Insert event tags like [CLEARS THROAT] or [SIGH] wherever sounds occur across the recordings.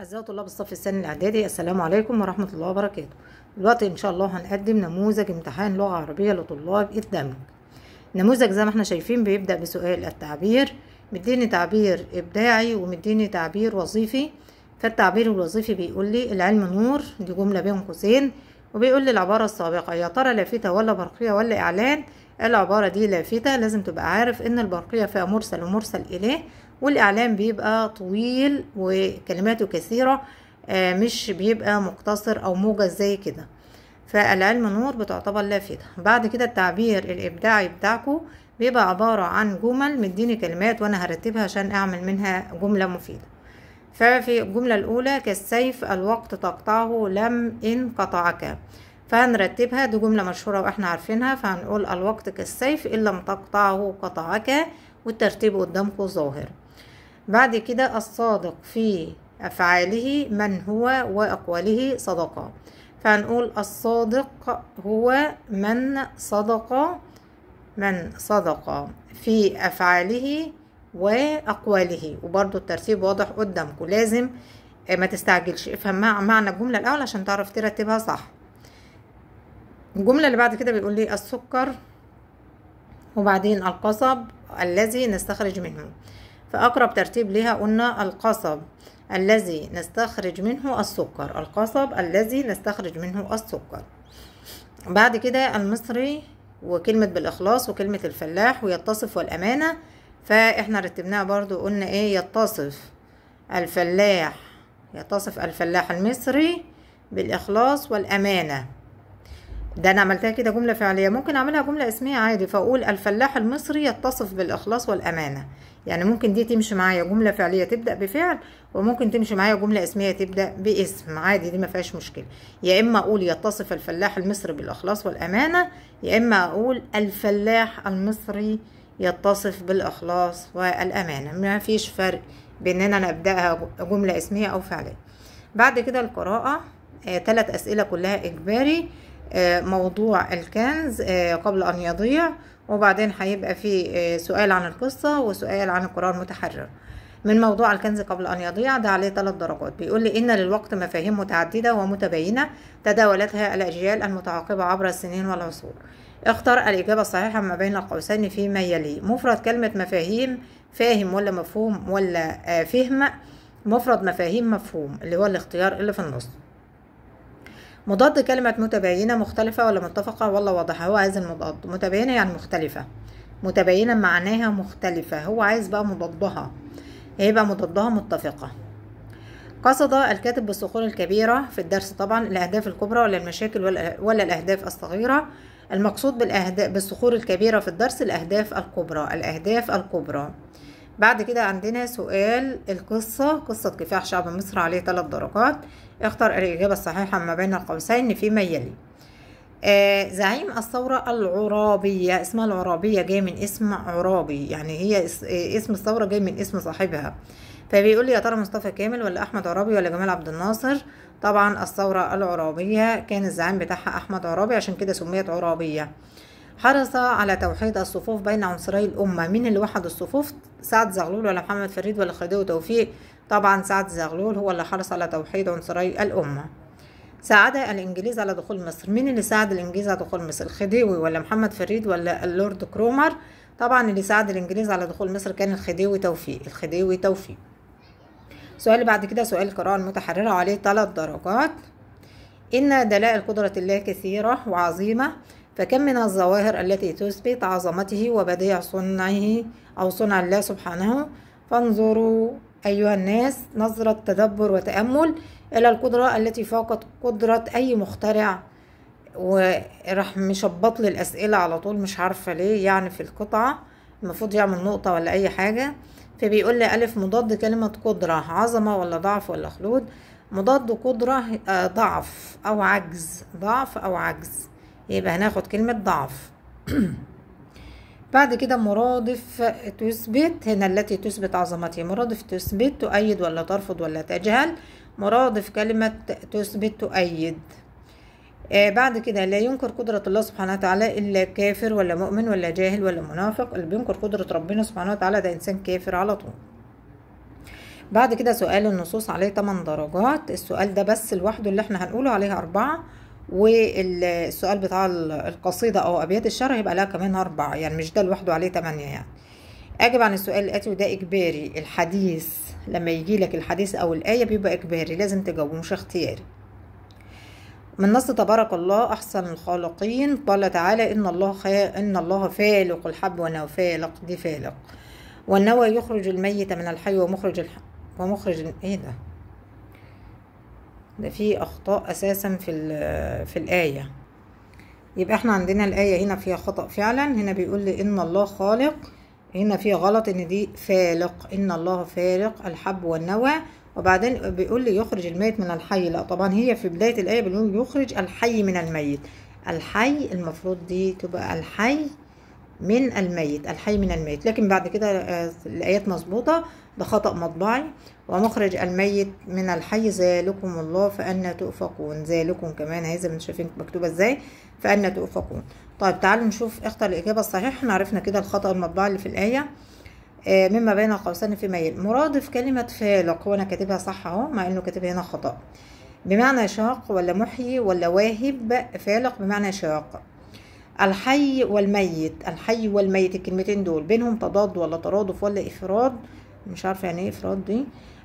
أعزائي طلاب الصف الثاني الإعدادي السلام عليكم ورحمة الله وبركاته دلوقتي إن شاء الله هنقدم نموذج امتحان لغة عربية لطلاب الدمج النموذج زي ما احنا شايفين بيبدأ بسؤال التعبير مديني تعبير إبداعي ومديني تعبير وظيفي فالتعبير الوظيفي بيقول لي العلم نور دي جملة بين قوسين وبيقول لي العبارة السابقة يا ترى لافتة ولا برقية ولا إعلان العبارة دي لافتة لازم تبقى عارف إن البرقية فيها مرسل ومرسل إليه والاعلام بيبقى طويل وكلماته كثيرة آه، مش بيبقى مقتصر أو موجز زي كده فالعلم نور بتعتبر لافتة بعد كده التعبير الإبداعي بتاعكو بيبقى عبارة عن جمل مديني كلمات وأنا هرتبها عشان أعمل منها جملة مفيدة ففي الجملة الأولى كالسيف الوقت تقطعه لم إن قطعك فهنرتبها دي جملة مشهورة وإحنا عارفينها فهنقول الوقت كالسيف إن لم تقطعه قطعك والترتيب قدامكم ظاهر بعد كده الصادق في أفعاله من هو وأقواله صدقة فنقول الصادق هو من صدق من صدق في أفعاله وأقواله وبرضو الترتيب واضح قدامكم لازم ما تستعجلش افهم معنى الجملة الأول عشان تعرف ترتبها صح الجملة اللي بعد كده بيقول لي السكر وبعدين القصب الذي نستخرج منه فأقرب ترتيب لها قلنا القصب الذي نستخرج منه السكر القصب الذي نستخرج منه السكر بعد كده المصري وكلمة بالإخلاص وكلمة الفلاح ويتصف والأمانة فإحنا رتبناها برضو قلنا إيه يتصف الفلاح يتصف الفلاح المصري بالإخلاص والأمانة ده انا عملتها كده جمله فعليه ممكن اعملها جمله اسميه عادي فاقول الفلاح المصري يتصف بالاخلاص والامانه يعني ممكن دي تمشي معايا جمله فعليه تبدا بفعل وممكن تمشي معايا جمله اسميه تبدا باسم عادي دي ما فيهاش مشكله يا اما اقول يتصف الفلاح المصري بالاخلاص والامانه يا اما اقول الفلاح المصري يتصف بالاخلاص والامانه ما فيش فرق بين ان انا ابداها جمله اسميه او فعليه بعد كده القراءه ثلاث آه اسئله كلها اجباري موضوع الكنز آه، قبل أن يضيع وبعدين هيبقى في آه، سؤال عن القصة وسؤال عن القرآن المتحرر من موضوع الكنز قبل أن يضيع ده عليه ثلاث درجات بيقول لي إن للوقت مفاهيم متعددة ومتباينة تداولتها الأجيال المتعاقبة عبر السنين والعصور اختر الإجابة الصحيحة ما بين القوسين فيما يلي مفرد كلمة مفاهيم فاهم ولا مفهوم ولا آه، فهم مفرد مفاهيم مفهوم اللي هو الاختيار اللي في النص مضاد كلمة متباينة مختلفة ولا متفقة ولا واضحة هو عايز المضاد متباينة يعني مختلفة متباينة معناها مختلفة هو عايز بقى مضادها بقى مضادها متفقة قصد الكاتب بالصخور الكبيرة في الدرس طبعا الأهداف الكبرى ولا المشاكل ولا, ولا الأهداف الصغيرة المقصود بالأهداف بالصخور الكبيرة في الدرس الأهداف الكبرى الأهداف الكبرى بعد كده عندنا سؤال القصة قصة كفاح شعب مصر عليه ثلاث درجات اختر الإجابة الصحيحة ما بين القوسين فيما يلي آه زعيم الثورة العرابية اسمها العرابية جاي من اسم عرابي يعني هي اسم الثورة جاي من اسم صاحبها فبيقول لي يا ترى مصطفى كامل ولا أحمد عرابي ولا جمال عبد الناصر طبعا الثورة العرابية كان الزعيم بتاعها أحمد عرابي عشان كده سميت عرابية حرص على توحيد الصفوف بين عنصري الأمة من اللي وحد الصفوف سعد زغلول ولا محمد فريد ولا خديوي وتوفيق طبعا سعد زغلول هو اللي حرص على توحيد عنصري الأمة ساعد الإنجليز على دخول مصر مين اللي ساعد الإنجليز على دخول مصر الخديوي ولا محمد فريد ولا اللورد كرومر طبعا اللي ساعد الإنجليز على دخول مصر كان الخديوي توفيق الخديوي توفيق سؤال بعد كده سؤال القراءة المتحررة عليه ثلاث درجات إن دلائل قدرة الله كثيرة وعظيمة فكم من الظواهر التي تثبت عظمته وبديع صنعه أو صنع الله سبحانه فانظروا أيها الناس نظرة تدبر وتأمل إلى القدرة التي فاقت قدرة أي مخترع وراح مشبط لي الأسئلة على طول مش عارفة ليه يعني في القطعة المفروض يعمل نقطة ولا أي حاجة فبيقول لي ألف مضاد كلمة قدرة عظمة ولا ضعف ولا خلود مضاد قدرة آه، ضعف أو عجز ضعف أو عجز يبقى هناخد كلمة ضعف [CLEARS THROAT] بعد كده مرادف تثبت هنا التي تثبت عظمتي مرادف تثبت تؤيد ولا ترفض ولا تجهل مرادف كلمة تثبت تؤيد آه بعد كده لا ينكر قدرة الله سبحانه وتعالى إلا كافر ولا مؤمن ولا جاهل ولا منافق اللي بينكر قدرة ربنا سبحانه وتعالى ده إنسان كافر على طول بعد كده سؤال النصوص عليه 8 درجات السؤال ده بس لوحده اللي احنا هنقوله عليها أربعة والسؤال بتاع القصيدة أو أبيات الشرح يبقى لها كمان أربعة يعني مش ده لوحده عليه تمانية يعني أجب عن السؤال الآتي وده إجباري الحديث لما يجي لك الحديث أو الآية بيبقى إجباري لازم تجاوبه مش اختياري من نص تبارك الله أحسن الخالقين قال تعالى إن الله خي... إن الله فالق الحب والنوى فالق دي فالق والنوى يخرج الميت من الحي ومخرج الح... ومخرج إيه ده ده في اخطاء اساسا في في الايه يبقى احنا عندنا الايه هنا فيها خطا فعلا هنا بيقول لي ان الله خالق هنا فيها غلط ان دي فالق ان الله فالق الحب والنوى وبعدين بيقول لي يخرج الميت من الحي لا طبعا هي في بدايه الايه بيقول يخرج الحي من الميت الحي المفروض دي تبقى الحي من الميت الحي من الميت لكن بعد كده آه، الآيات مظبوطة ده خطأ مطبعي ومخرج الميت من الحي ذلكم الله فأنا تؤفقون ذلكم كمان عايزه من شايفين مكتوبة ازاي فأنا تؤفقون طيب تعالوا نشوف اختر الإجابة الصحيحة احنا عرفنا كده الخطأ المطبعي اللي في الآية آه، مما بين قوسين في ميل مرادف كلمة فالق هو أنا كاتبها صح أهو مع إنه كاتبها هنا خطأ بمعنى شاق ولا محيي ولا واهب فالق بمعنى شاق الحي والميت الحي والميت الكلمتين دول بينهم تضاد ولا ترادف ولا افراد مش عارفه يعني ايه افراد دي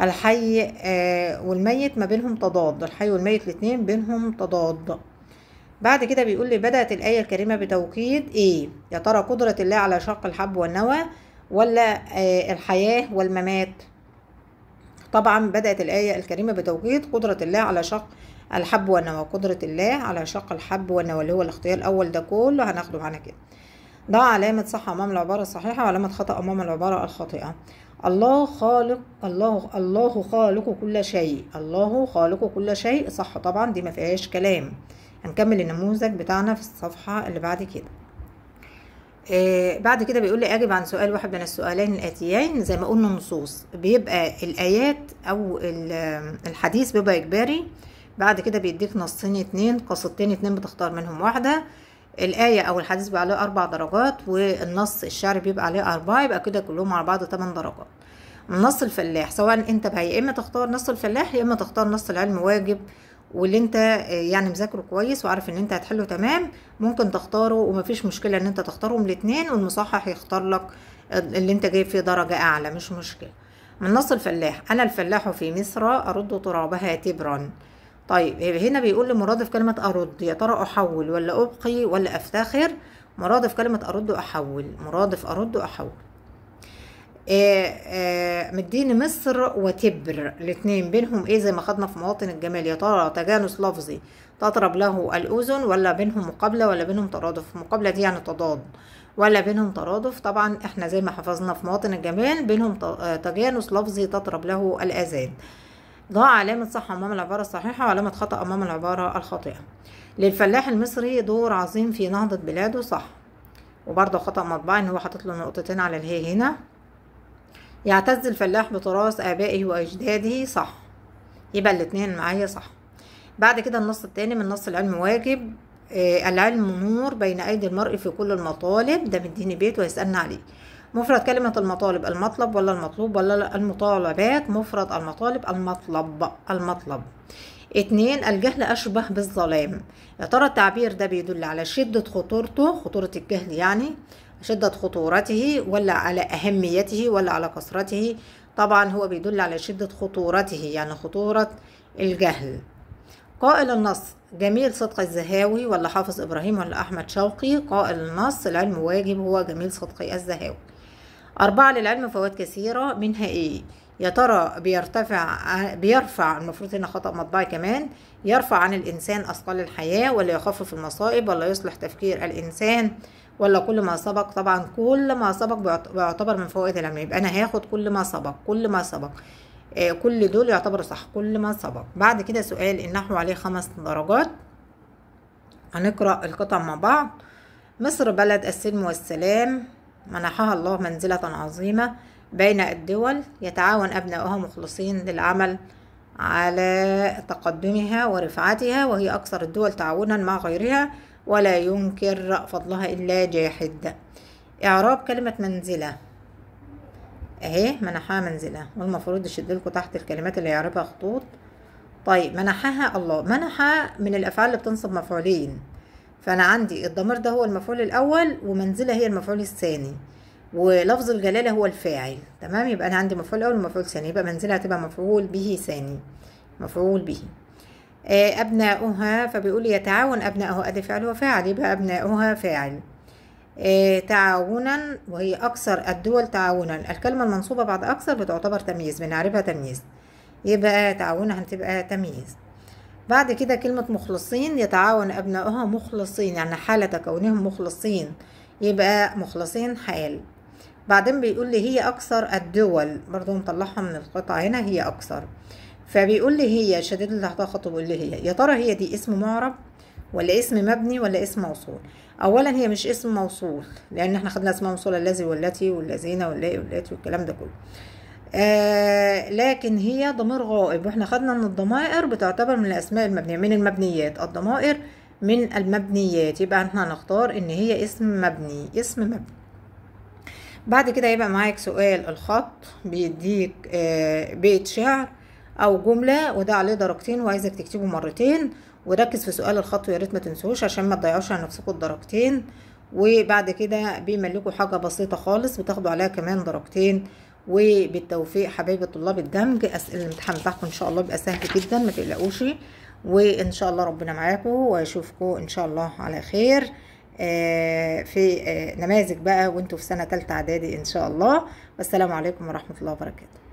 الحي آه، والميت ما بينهم تضاد الحي والميت الاثنين بينهم تضاد بعد كده بيقول لي بدأت الآية الكريمة بتوكيد إيه؟ يا ترى قدرة الله على شق الحب والنوى ولا آه، الحياة والممات؟ طبعا بدأت الآية الكريمة بتوكيد قدرة الله على شق الحب والنوى قدرة الله على شق الحب والنوى اللي هو الاختيار الأول ده كله هناخده معانا كده ده علامة صح أمام العبارة الصحيحة وعلامة خطأ أمام العبارة الخاطئة الله خالق الله الله خالق كل شيء الله خالق كل شيء صح طبعا دي ما فيهاش كلام هنكمل النموذج بتاعنا في الصفحة اللي بعد كده آه بعد كده بيقول لي اجب عن سؤال واحد من السؤالين الاتيين زي ما قلنا النصوص بيبقى الايات او الحديث بيبقى اجباري بعد كده بيديك نصين اتنين قصتين اتنين بتختار منهم واحدة الآية أو الحديث بيبقى عليه أربع درجات والنص الشعر بيبقى عليه أربعة يبقى كده كلهم على بعض تمن درجات نص الفلاح سواء أنت بقى يا إما تختار نص الفلاح يا إما تختار نص العلم واجب واللي انت آه، يعني مذاكره كويس وعارف ان انت هتحله تمام ممكن تختاره ومفيش مشكله ان انت تختارهم الاتنين والمصحح يختار لك اللي انت جايب فيه درجه اعلى مش مشكله من نص الفلاح انا الفلاح في مصر ارد ترابها تبرا طيب هنا بيقول لي مرادف كلمة أرد يا ترى أحول ولا أبقي ولا أفتخر مرادف كلمة أرد أحول مرادف أرد أحول آه، آه، مديني مصر وتبر الاثنين بينهم ايه زي ما خدنا في مواطن الجمال يا ترى تجانس لفظي تطرب له الأذن ولا بينهم مقابلة ولا بينهم ترادف مقابلة دي يعني تضاد ولا بينهم ترادف طبعا احنا زي ما حفظنا في مواطن الجمال بينهم آه، تجانس لفظي تطرب له الأذان ضاع علامة صح أمام العبارة الصحيحة وعلامة خطأ أمام العبارة الخاطئة للفلاح المصري دور عظيم في نهضة بلاده صح وبرضه خطأ مطبعي إن هو حاطط له نقطتين على الهي هنا يعتز الفلاح بتراث آبائه وأجداده صح يبقى الاتنين معايا صح بعد كده النص التاني من نص العلم واجب آه العلم نور بين أيدي المرء في كل المطالب ده مديني بيت ويسألنا عليه مفرد كلمة المطالب المطلب ولا المطلوب ولا المطالبات مفرد المطالب المطلب المطلب اتنين الجهل أشبه بالظلام يا ترى التعبير ده بيدل على شدة خطورته خطورة الجهل يعني شدة خطورته ولا على أهميته ولا على كثرته طبعا هو بيدل على شدة خطورته يعني خطورة الجهل قائل النص جميل صدق الزهاوي ولا حافظ إبراهيم ولا أحمد شوقي قائل النص العلم واجب هو جميل صدق الزهاوي أربعة للعلم فوائد كثيرة منها إيه؟ يا ترى بيرتفع بيرفع المفروض هنا خطأ مطبعي كمان يرفع عن الإنسان أثقال الحياة ولا يخفف المصائب ولا يصلح تفكير الإنسان ولا كل ما سبق طبعا كل ما سبق بيعتبر من فوائد العلم يبقى أنا هاخد كل ما سبق كل ما سبق آه كل دول يعتبروا صح كل ما سبق بعد كده سؤال النحو عليه خمس درجات هنقرأ القطع مع بعض مصر بلد السلم والسلام منحها الله منزلة عظيمة بين الدول يتعاون أبناؤها مخلصين للعمل على تقدمها ورفعتها وهي أكثر الدول تعاونا مع غيرها ولا ينكر فضلها إلا جاحد إعراب كلمة منزلة أهي منحها منزلة والمفروض لكم تحت الكلمات اللي يعربها خطوط طيب منحها الله منح من الأفعال اللي بتنصب مفعولين فأنا عندي الضمير ده هو المفعول الأول ومنزلة هي المفعول الثاني ولفظ الجلالة هو الفاعل تمام يبقى أنا عندي مفعول أول ومفعول ثاني يبقى منزلة هتبقى مفعول به ثاني مفعول به آه، أبناؤها فبيقول يتعاون أبناؤه أدي فعل وفاعل يبقى أبناؤها فاعل آه، تعاونا وهي أكثر الدول تعاونا الكلمة المنصوبة بعد أكثر بتعتبر تمييز بنعرفها تمييز يبقى تعاونا هتبقى تمييز بعد كده كلمة مخلصين يتعاون أبناؤها مخلصين يعني حالة كونهم مخلصين يبقى مخلصين حال بعدين بيقول لي هي أكثر الدول برضو مطلعها من القطعة هنا هي أكثر فبيقول لي هي شديد اللي تحتها خطب لي هي يا ترى هي دي اسم معرب ولا اسم مبني ولا اسم موصول اولا هي مش اسم موصول لان احنا خدنا اسم موصول الذي والتي والذين واللائي واللاتي والكلام ده كله آه لكن هي ضمير غائب واحنا خدنا ان الضمائر بتعتبر من الاسماء المبنيه من المبنيات الضمائر من المبنيات يبقى احنا هنختار ان هي اسم مبني اسم مبني بعد كده يبقى معاك سؤال الخط بيديك آه بيت شعر او جمله وده عليه درجتين وعايزك تكتبه مرتين وركز في سؤال الخط ويا ريت ما تنسوش عشان ما تضيعوش على نفسكم الدرجتين وبعد كده بيملكوا حاجه بسيطه خالص بتاخدوا عليها كمان درجتين وبالتوفيق حبايبي طلاب الدمج اسئله الامتحان بتاعكم ان شاء الله بيبقى سهل جدا ما تقلقوش وان شاء الله ربنا معاكم واشوفكم ان شاء الله على خير آه، في آه، نماذج بقى وانتم في سنه ثالثه اعدادي ان شاء الله والسلام عليكم ورحمه الله وبركاته